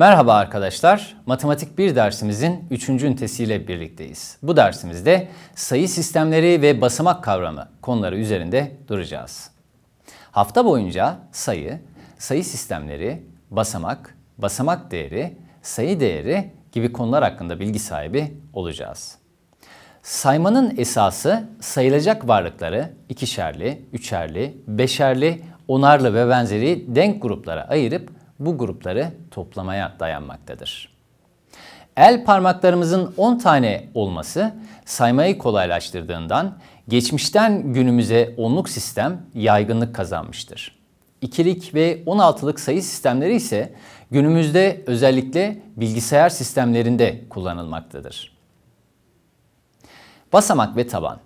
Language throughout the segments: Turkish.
Merhaba arkadaşlar, Matematik 1 dersimizin 3. ünitesiyle birlikteyiz. Bu dersimizde sayı sistemleri ve basamak kavramı konuları üzerinde duracağız. Hafta boyunca sayı, sayı sistemleri, basamak, basamak değeri, sayı değeri gibi konular hakkında bilgi sahibi olacağız. Saymanın esası sayılacak varlıkları ikişerli, üçerli, beşerli, onarlı ve benzeri denk gruplara ayırıp bu grupları toplamaya dayanmaktadır. El parmaklarımızın 10 tane olması saymayı kolaylaştırdığından geçmişten günümüze onluk sistem yaygınlık kazanmıştır. İkilik ve 16'lık sayı sistemleri ise günümüzde özellikle bilgisayar sistemlerinde kullanılmaktadır. Basamak ve taban.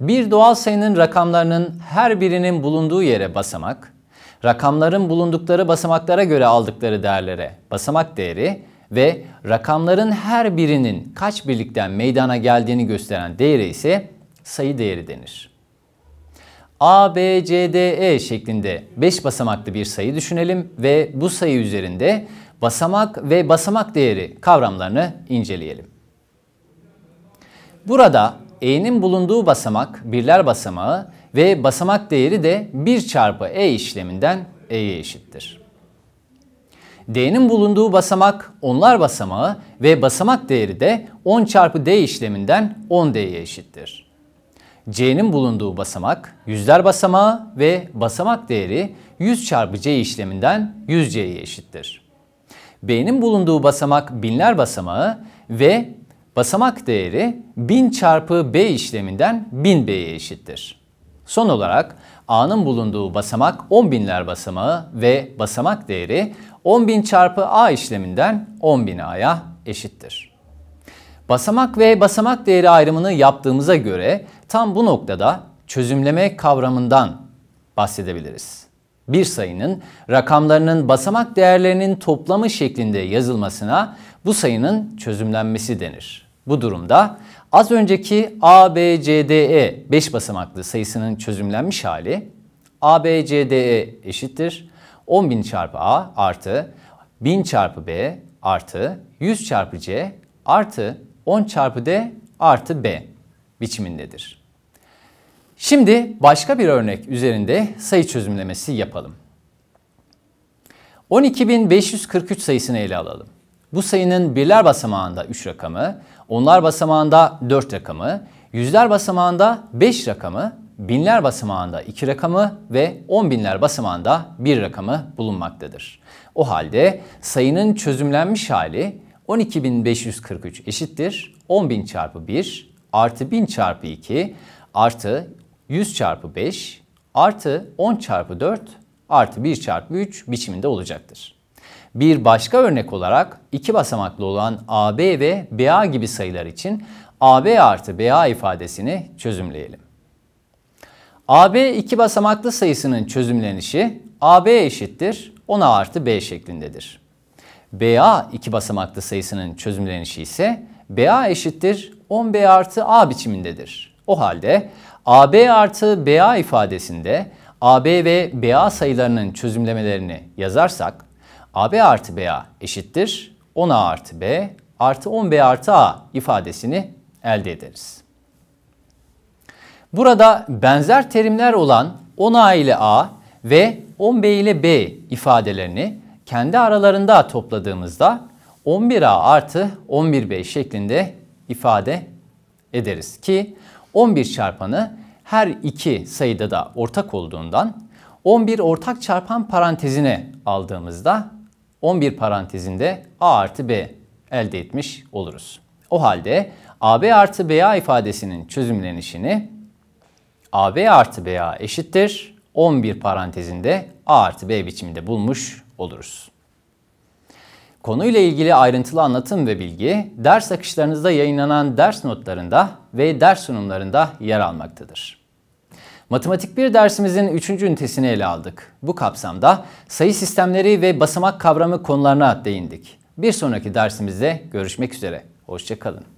Bir doğal sayının rakamlarının her birinin bulunduğu yere basamak, rakamların bulundukları basamaklara göre aldıkları değerlere basamak değeri ve rakamların her birinin kaç birlikten meydana geldiğini gösteren değere ise sayı değeri denir. A, B, C, D, E şeklinde 5 basamaklı bir sayı düşünelim ve bu sayı üzerinde basamak ve basamak değeri kavramlarını inceleyelim. Burada e'nin bulunduğu basamak birler basamağı ve basamak değeri de 1 çarpı e işleminden e'ye eşittir. D'nin bulunduğu basamak onlar basamağı ve basamak değeri de 10 çarpı D işleminden 10D'ye eşittir. C'nin bulunduğu basamak yüzler basamağı ve basamak değeri 100 çarpı C işleminden 100C'ye eşittir. B'nin bulunduğu basamak binler basamağı ve Basamak değeri 1000 çarpı b işleminden 1000 b'ye eşittir. Son olarak a'nın bulunduğu basamak 10 binler basamağı ve basamak değeri 10 bin çarpı a işleminden 10 bin a'ya eşittir. Basamak ve basamak değeri ayrımını yaptığımıza göre tam bu noktada çözümleme kavramından bahsedebiliriz. Bir sayının rakamlarının basamak değerlerinin toplamı şeklinde yazılmasına bu sayının çözümlenmesi denir. Bu durumda az önceki ABCDE 5 basamaklı sayısının çözümlenmiş hali ABCDE eşittir 10.000 çarpı A artı 1000 çarpı B artı 100 çarpı C artı 10 çarpı D artı B biçimindedir. Şimdi başka bir örnek üzerinde sayı çözümlemesi yapalım. 12.543 sayısını ele alalım. Bu sayının birler basamağında 3 rakamı, onlar basamağında 4 rakamı, yüzler basamağında 5 rakamı, binler basamağında 2 rakamı ve 10 binler basamağında 1 rakamı bulunmaktadır. O halde sayının çözümlenmiş hali 12.543 eşittir 10.000 çarpı 1 artı 1000 çarpı 2 artı 100 çarpı 5 artı 10 çarpı 4 artı 1 çarpı 3 biçiminde olacaktır. Bir başka örnek olarak iki basamaklı olan AB ve BA gibi sayılar için AB artı BA ifadesini çözümleyelim. AB iki basamaklı sayısının çözümlenişi AB eşittir 10A artı B şeklindedir. BA iki basamaklı sayısının çözümlenişi ise BA eşittir 10B artı A biçimindedir. O halde AB artı BA ifadesinde AB ve BA sayılarının çözümlemelerini yazarsak AB artı BA eşittir 10A artı B artı 10B artı A ifadesini elde ederiz. Burada benzer terimler olan 10A ile A ve 10B ile B ifadelerini kendi aralarında topladığımızda 11A artı 11B şeklinde ifade ederiz ki 11 çarpanı her iki sayıda da ortak olduğundan 11 ortak çarpan parantezine aldığımızda 11 parantezinde a artı b elde etmiş oluruz. O halde AB artı BA ifadesinin çözümlenişini AB artı BA eşittir 11 parantezinde A artı B biçiminde bulmuş oluruz. Konuyla ilgili ayrıntılı anlatım ve bilgi ders akışlarınızda yayınlanan ders notlarında ve ders sunumlarında yer almaktadır. Matematik 1 dersimizin 3. ünitesini ele aldık. Bu kapsamda sayı sistemleri ve basamak kavramı konularına değindik. Bir sonraki dersimizde görüşmek üzere. Hoşçakalın.